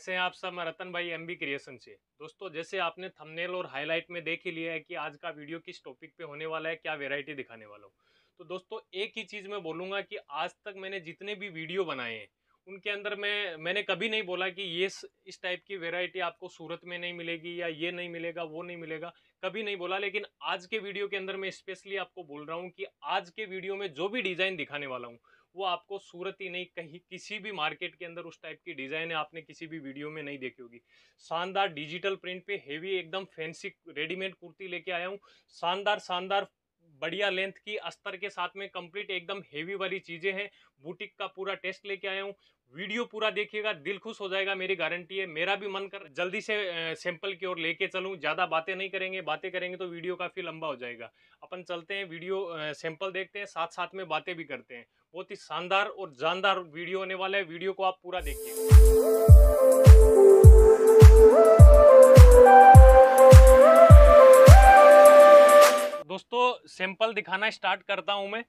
कैसे हैं आप सब मैं रतन भाई एम बी क्रिएशन से दोस्तों जैसे आपने थंबनेल और हाईलाइट में देख ही लिया है कि आज का वीडियो किस टॉपिक पे होने वाला है क्या वेराइटी दिखाने वाला हूँ तो दोस्तों एक ही चीज़ मैं बोलूँगा कि आज तक मैंने जितने भी वीडियो बनाए हैं उनके अंदर मैं मैंने कभी नहीं बोला कि ये इस टाइप की वेराइटी आपको सूरत में नहीं मिलेगी या ये नहीं मिलेगा वो नहीं मिलेगा कभी नहीं बोला लेकिन आज के वीडियो के अंदर मैं स्पेशली आपको बोल रहा हूँ कि आज के वीडियो में जो भी डिज़ाइन दिखाने वाला हूँ वो आपको सूरत ही नहीं कहीं किसी भी मार्केट के अंदर उस टाइप की डिज़ाइन है आपने किसी भी वीडियो में नहीं देखी होगी शानदार डिजिटल प्रिंट पे हेवी एकदम फैंसी रेडीमेड कुर्ती लेके आया हूँ शानदार शानदार बढ़िया लेंथ की अस्तर के साथ में कंप्लीट एकदम हेवी वाली चीज़ें हैं बुटीक का पूरा टेस्ट लेके आया हूँ वीडियो पूरा देखिएगा दिल खुश हो जाएगा मेरी गारंटी है मेरा भी मन कर जल्दी से सैंपल की ओर लेके चलूँ ज़्यादा बातें नहीं करेंगे बातें करेंगे तो वीडियो काफ़ी लंबा हो जाएगा अपन चलते हैं वीडियो सैंपल देखते हैं साथ साथ में बातें भी करते हैं बहुत ही शानदार और जानदार वीडियो होने वाला है वीडियो को आप पूरा देखिए दोस्तों सैंपल दिखाना स्टार्ट करता हूं मैं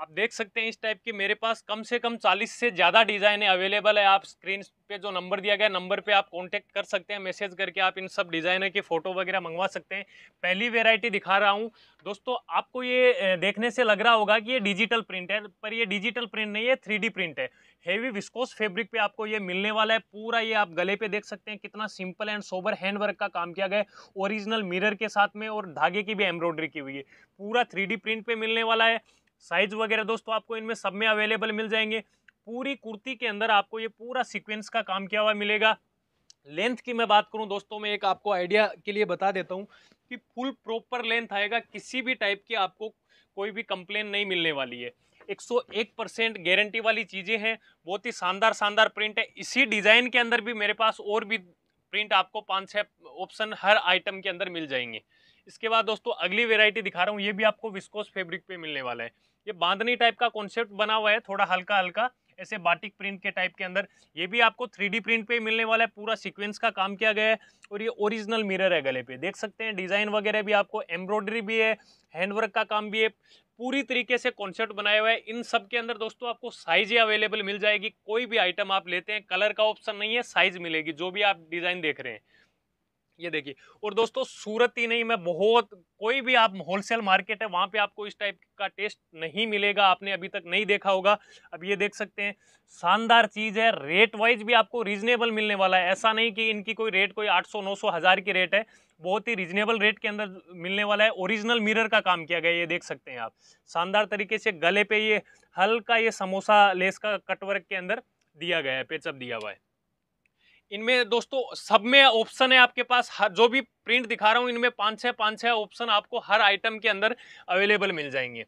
आप देख सकते हैं इस टाइप की मेरे पास कम से कम 40 से ज़्यादा डिज़ाइनें अवेलेबल है आप स्क्रीन पे जो नंबर दिया गया नंबर पे आप कांटेक्ट कर सकते हैं मैसेज करके आप इन सब डिज़ाइनर की फ़ोटो वगैरह मंगवा सकते हैं पहली वेराइटी दिखा रहा हूँ दोस्तों आपको ये देखने से लग रहा होगा कि ये डिजिटल प्रिंट है पर ये डिजिटल प्रिंट नहीं है थ्री प्रिंट है हैवी विस्कोस फेब्रिक पे आपको ये मिलने वाला है पूरा ये आप गले पे देख सकते हैं कितना सिंपल एंड सोबर हैंडवर्क का काम किया गया है ओरिजिनल मिरर के साथ में और धागे की भी एम्ब्रॉयडरी की हुई है पूरा थ्री प्रिंट पे मिलने वाला है साइज वगैरह दोस्तों आपको इनमें सब में अवेलेबल मिल जाएंगे पूरी कुर्ती के अंदर आपको ये पूरा सीक्वेंस का काम किया हुआ मिलेगा लेंथ की मैं बात करूं दोस्तों मैं एक आपको आइडिया के लिए बता देता हूं कि फुल प्रॉपर लेंथ आएगा किसी भी टाइप की आपको कोई भी कंप्लेन नहीं मिलने वाली है 101 परसेंट गारंटी वाली चीज़ें हैं बहुत ही शानदार शानदार प्रिंट है इसी डिज़ाइन के अंदर भी मेरे पास और भी प्रिंट आपको पाँच छः ऑप्शन हर आइटम के अंदर मिल जाएंगे इसके बाद दोस्तों अगली वेरायटी दिखा रहा हूँ ये भी आपको विस्कोस फेब्रिक पे मिलने वाला है ये बांधनी टाइप का कॉन्सेप्ट बना हुआ है थोड़ा हल्का हल्का ऐसे बाटिक प्रिंट के टाइप के अंदर ये भी आपको थ्री प्रिंट पे मिलने वाला है पूरा सीक्वेंस का काम किया गया है और ये ओरिजिनल मिरर है गले पे देख सकते हैं डिज़ाइन वगैरह भी आपको एम्ब्रॉयडरी भी है हैंडवर्क का काम भी है पूरी तरीके से कॉन्सेप्ट बनाया हुआ है इन सब के अंदर दोस्तों आपको साइज अवेलेबल मिल जाएगी कोई भी आइटम आप लेते हैं कलर का ऑप्शन नहीं है साइज मिलेगी जो भी आप डिज़ाइन देख रहे हैं ये देखिए और दोस्तों सूरत ही नहीं मैं बहुत कोई भी आप होलसेल मार्केट है वहाँ पे आपको इस टाइप का टेस्ट नहीं मिलेगा आपने अभी तक नहीं देखा होगा अब ये देख सकते हैं शानदार चीज़ है रेट वाइज भी आपको रीजनेबल मिलने वाला है ऐसा नहीं कि इनकी कोई रेट कोई 800 900 हज़ार की रेट है बहुत ही रीजनेबल रेट के अंदर मिलने वाला है ओरिजिनल मिरर का काम किया गया ये देख सकते हैं आप शानदार तरीके से गले पे ये हल्का ये समोसा लेस का कटवर्क के अंदर दिया गया है पेचअप दिया हुआ है इनमें दोस्तों सब में ऑप्शन है आपके पास हर जो भी प्रिंट दिखा रहा हूँ इनमें पाँच छः पाँच छः ऑप्शन आपको हर आइटम के अंदर अवेलेबल मिल जाएंगे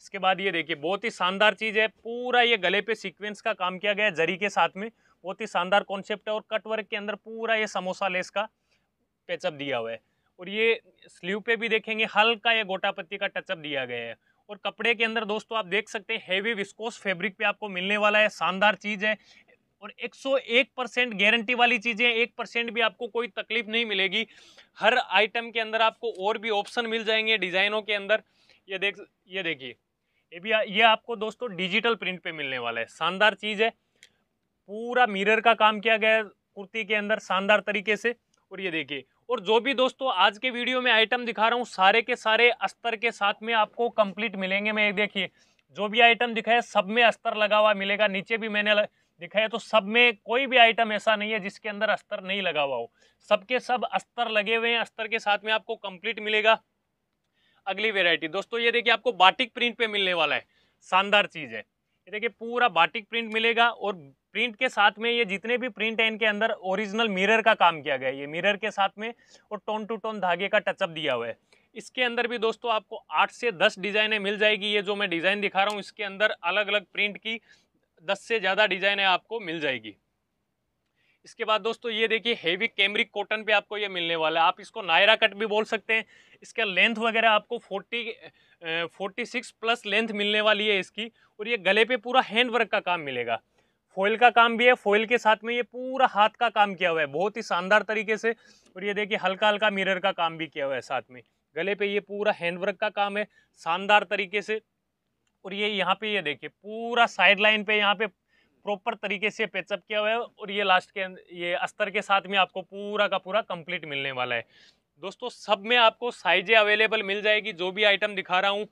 इसके बाद ये देखिए बहुत ही शानदार चीज़ है पूरा ये गले पे सीक्वेंस का काम किया गया है जरी के साथ में बहुत ही शानदार कॉन्सेप्ट है और कट वर्क के अंदर पूरा ये समोसा लेस का टचअप दिया हुआ है और ये स्लीव पे भी देखेंगे हल्का ये पत्ती का टचअप दिया गया है और कपड़े के अंदर दोस्तों आप देख सकते हैं हैवी विस्कोस फैब्रिक पे आपको मिलने वाला है शानदार चीज़ है और 101 परसेंट गारंटी वाली चीज़ें एक परसेंट भी आपको कोई तकलीफ नहीं मिलेगी हर आइटम के अंदर आपको और भी ऑप्शन मिल जाएंगे डिज़ाइनों के अंदर ये देख ये देखिए ये भी ये आपको दोस्तों डिजिटल प्रिंट पे मिलने वाला है शानदार चीज़ है पूरा मिरर का काम किया गया है कुर्ती के अंदर शानदार तरीके से और ये देखिए और जो भी दोस्तों आज के वीडियो में आइटम दिखा रहा हूँ सारे के सारे अस्तर के साथ में आपको कंप्लीट मिलेंगे मैं देखिए जो भी आइटम दिखाया सब में अस्तर लगा हुआ मिलेगा नीचे भी मैंने देखा है तो सब में कोई भी आइटम ऐसा नहीं है जिसके अंदर अस्तर नहीं लगा हुआ हो सबके सब अस्तर लगे हुए हैं अस्तर के साथ में आपको कंप्लीट मिलेगा अगली वेरायटी दोस्तों ये देखिए आपको बाटिक प्रिंट पे मिलने वाला है शानदार चीज़ है ये देखिए पूरा बाटिक प्रिंट मिलेगा और प्रिंट के साथ में ये जितने भी प्रिंट है इनके अंदर ओरिजिनल मिरर का काम किया गया है ये मिरर के साथ में और टोन टू टोन धागे का टचअप दिया हुआ है इसके अंदर भी दोस्तों आपको आठ से दस डिज़ाइनें मिल जाएगी ये जो मैं डिज़ाइन दिखा रहा हूँ इसके अंदर अलग अलग प्रिंट की दस से ज़्यादा डिज़ाइन है आपको मिल जाएगी इसके बाद दोस्तों ये देखिए हेवी कैमरिक कॉटन पे आपको ये मिलने वाला है आप इसको नायरा कट भी बोल सकते हैं इसका लेंथ वगैरह आपको 40 46 प्लस लेंथ मिलने वाली है इसकी और ये गले पे पूरा हैंड वर्क का काम मिलेगा फॉइल का काम भी है फॉइल के साथ में ये पूरा हाथ का काम किया हुआ है बहुत ही शानदार तरीके से और ये देखिए हल्का हल्का मिरर का काम भी किया हुआ है साथ में गले पे ये पूरा हैंडवर्क का काम है शानदार तरीके से और ये यहाँ पे ये देखिए पूरा साइड लाइन पे यहाँ पे प्रॉपर तरीके से पेचअप किया हुआ है और ये लास्ट के ये अस्तर के साथ में आपको पूरा का पूरा कंप्लीट मिलने वाला है दोस्तों सब में आपको साइजें अवेलेबल मिल जाएगी जो भी आइटम दिखा रहा हूँ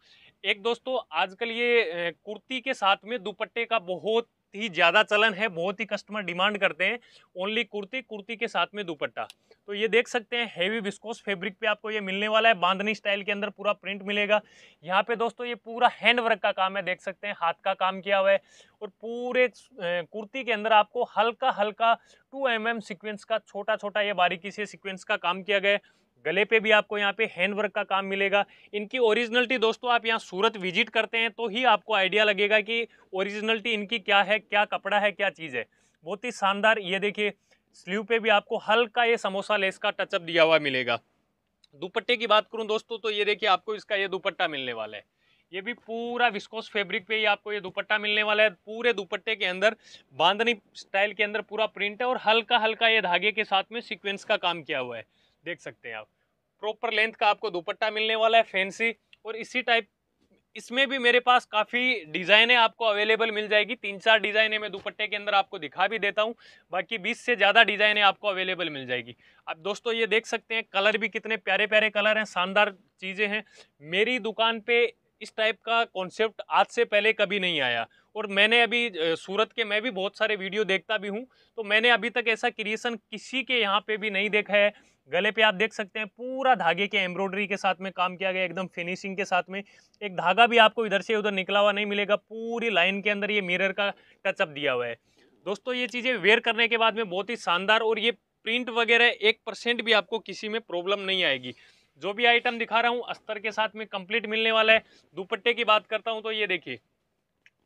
एक दोस्तों आजकल ये कुर्ती के साथ में दुपट्टे का बहुत ही ज़्यादा चलन है बहुत ही कस्टमर डिमांड करते हैं ओनली कुर्ती कुर्ती के साथ में दुपट्टा तो ये देख सकते हैं हैवी विस्कोस फैब्रिक पे आपको ये मिलने वाला है बांधनी स्टाइल के अंदर पूरा प्रिंट मिलेगा यहाँ पे दोस्तों ये पूरा हैंड वर्क का काम है देख सकते हैं हाथ का काम किया हुआ है और पूरे कुर्ती के अंदर आपको हल्का हल्का टू एम एम सीक्वेंस का छोटा छोटा ये बारीकी से सिक्वेंस का काम किया गया है गले पे भी आपको यहाँ पे हैंड वर्क का काम मिलेगा इनकी ओरिजिनलिटी दोस्तों आप यहाँ सूरत विजिट करते हैं तो ही आपको आइडिया लगेगा कि ओरिजिनलिटी इनकी क्या है क्या कपड़ा है क्या चीज़ है बहुत ही शानदार ये देखिए स्लीव पे भी आपको हल्का ये समोसा लेस का टचअप दिया हुआ मिलेगा दुपट्टे की बात करूँ दोस्तों तो ये देखिए आपको इसका ये दुपट्टा मिलने वाला है ये भी पूरा विस्कोस फैब्रिक पे ही आपको ये दुपट्टा मिलने वाला है पूरे दुपट्टे के अंदर बांधनी स्टाइल के अंदर पूरा प्रिंट है और हल्का हल्का ये धागे के साथ में सीक्वेंस का काम किया हुआ है देख सकते हैं आप प्रॉपर लेंथ का आपको दुपट्टा मिलने वाला है फैंसी और इसी टाइप इसमें भी मेरे पास काफ़ी डिज़ाइनें आपको अवेलेबल मिल जाएगी तीन चार डिज़ाइनें मैं दुपट्टे के अंदर आपको दिखा भी देता हूँ बाकी बीस से ज़्यादा डिज़ाइनें आपको अवेलेबल मिल जाएगी अब दोस्तों ये देख सकते हैं कलर भी कितने प्यारे प्यारे कलर हैं शानदार चीज़ें हैं मेरी दुकान पे इस टाइप का कॉन्सेप्ट आज से पहले कभी नहीं आया और मैंने अभी सूरत के मैं भी बहुत सारे वीडियो देखता भी हूँ तो मैंने अभी तक ऐसा क्रिएशन किसी के यहाँ पे भी नहीं देखा है गले पे आप देख सकते हैं पूरा धागे के एम्ब्रॉयडरी के साथ में काम किया गया एकदम फिनिशिंग के साथ में एक धागा भी आपको इधर से उधर निकला हुआ नहीं मिलेगा पूरी लाइन के अंदर ये मिरर का टचअप दिया हुआ है दोस्तों ये चीज़ें वेयर करने के बाद में बहुत ही शानदार और ये प्रिंट वगैरह एक परसेंट भी आपको किसी में प्रॉब्लम नहीं आएगी जो भी आइटम दिखा रहा हूँ अस्तर के साथ में कंप्लीट मिलने वाला है दुपट्टे की बात करता हूँ तो ये देखिए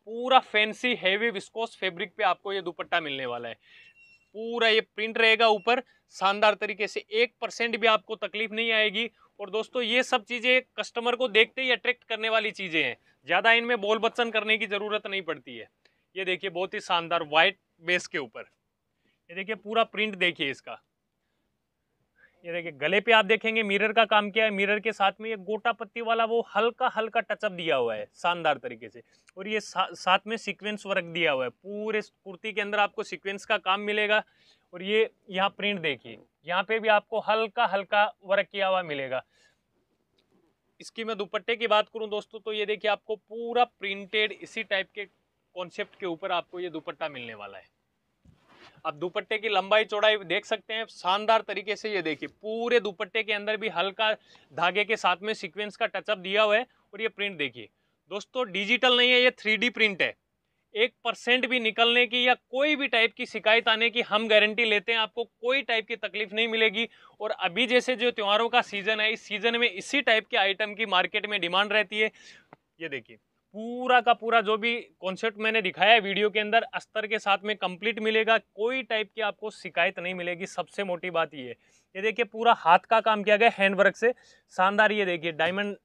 पूरा फैंसी हैवी विस्कोस फैब्रिक पे आपको ये दुपट्टा मिलने वाला है पूरा ये प्रिंट रहेगा ऊपर शानदार तरीके से एक परसेंट भी आपको तकलीफ नहीं आएगी और दोस्तों ये सब चीज़ें कस्टमर को देखते ही अट्रैक्ट करने वाली चीज़ें हैं ज़्यादा इनमें बोल बच्चन करने की ज़रूरत नहीं पड़ती है ये देखिए बहुत ही शानदार वाइट बेस के ऊपर ये देखिए पूरा प्रिंट देखिए इसका ये देखिए गले पे आप देखेंगे मिरर का काम किया है मिरर के साथ में ये गोटा पत्ती वाला वो हल्का हल्का टचअप दिया हुआ है शानदार तरीके से और ये सा, साथ में सीक्वेंस वर्क दिया हुआ है पूरे कुर्ती के अंदर आपको सीक्वेंस का काम मिलेगा और ये यहाँ प्रिंट देखिए यहाँ पे भी आपको हल्का हल्का वर्क किया हुआ मिलेगा इसकी मैं दुपट्टे की बात करूँ दोस्तों तो ये देखिए आपको पूरा प्रिंटेड इसी टाइप के कॉन्सेप्ट के ऊपर आपको ये दुपट्टा मिलने वाला है अब दुपट्टे की लंबाई चौड़ाई देख सकते हैं शानदार तरीके से ये देखिए पूरे दुपट्टे के अंदर भी हल्का धागे के साथ में सीक्वेंस का टचअप दिया हुआ है और ये प्रिंट देखिए दोस्तों डिजिटल नहीं है ये थ्री प्रिंट है एक परसेंट भी निकलने की या कोई भी टाइप की शिकायत आने की हम गारंटी लेते हैं आपको कोई टाइप की तकलीफ नहीं मिलेगी और अभी जैसे जो त्योहारों का सीज़न है इस सीज़न में इसी टाइप के आइटम की मार्केट में डिमांड रहती है ये देखिए पूरा का पूरा जो भी कॉन्सेप्ट मैंने दिखाया है वीडियो के अंदर अस्तर के साथ में कंप्लीट मिलेगा कोई टाइप की आपको शिकायत नहीं मिलेगी सबसे मोटी बात ये ये देखिए पूरा हाथ का काम किया गया हैंड वर्क से शानदार ये देखिए डायमंड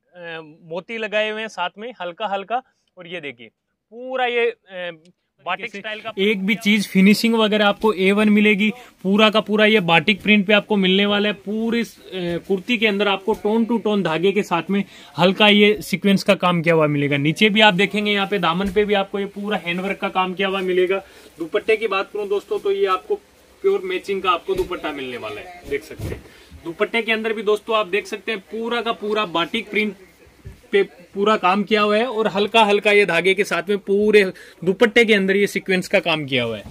मोती लगाए हुए हैं साथ में हल्का हल्का और ये देखिए पूरा ये बाटिक स्टाइल का एक भी चीज फिनिशिंग वगैरह आपको ए वन मिलेगी पूरा का पूरा ये बाटिक प्रिंट पे आपको मिलने वाला है पूरी कुर्ती के अंदर आपको टोन टू टोन धागे के साथ में हल्का ये सीक्वेंस का काम किया हुआ मिलेगा नीचे भी आप देखेंगे यहाँ पे दामन पे भी आपको ये पूरा हैंडवर्क का काम किया हुआ मिलेगा दुपट्टे की बात करूँ दोस्तों तो ये आपको प्योर मैचिंग का आपको दुपट्टा मिलने वाला है देख सकते हैं दुपट्टे के अंदर भी दोस्तों आप देख सकते हैं पूरा का पूरा बाटिक प्रिंट पे पूरा काम किया हुआ है और हल्का हल्का ये धागे के साथ में पूरे दुपट्टे के अंदर ये सीक्वेंस का काम किया हुआ है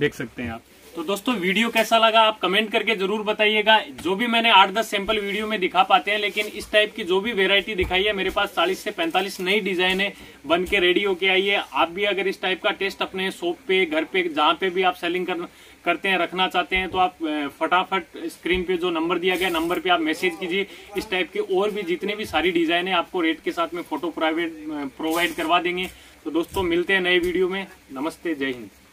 देख सकते हैं आप तो दोस्तों वीडियो कैसा लगा आप कमेंट करके जरूर बताइएगा जो भी मैंने आठ दस सैंपल वीडियो में दिखा पाते हैं लेकिन इस टाइप की जो भी वेरायटी दिखाई है मेरे पास चालीस से पैंतालीस नई डिजाइन है बन के रेडी होके आई है आप भी अगर इस टाइप का टेस्ट अपने शॉप पे घर पे जहाँ पे भी आप सेलिंग करना करते हैं रखना चाहते हैं तो आप फटाफट स्क्रीन पे जो नंबर दिया गया नंबर पे आप मैसेज कीजिए इस टाइप के और भी जितने भी सारी डिजाइन है आपको रेट के साथ में फोटो प्राइवेट प्रोवाइड करवा देंगे तो दोस्तों मिलते हैं नए वीडियो में नमस्ते जय हिंद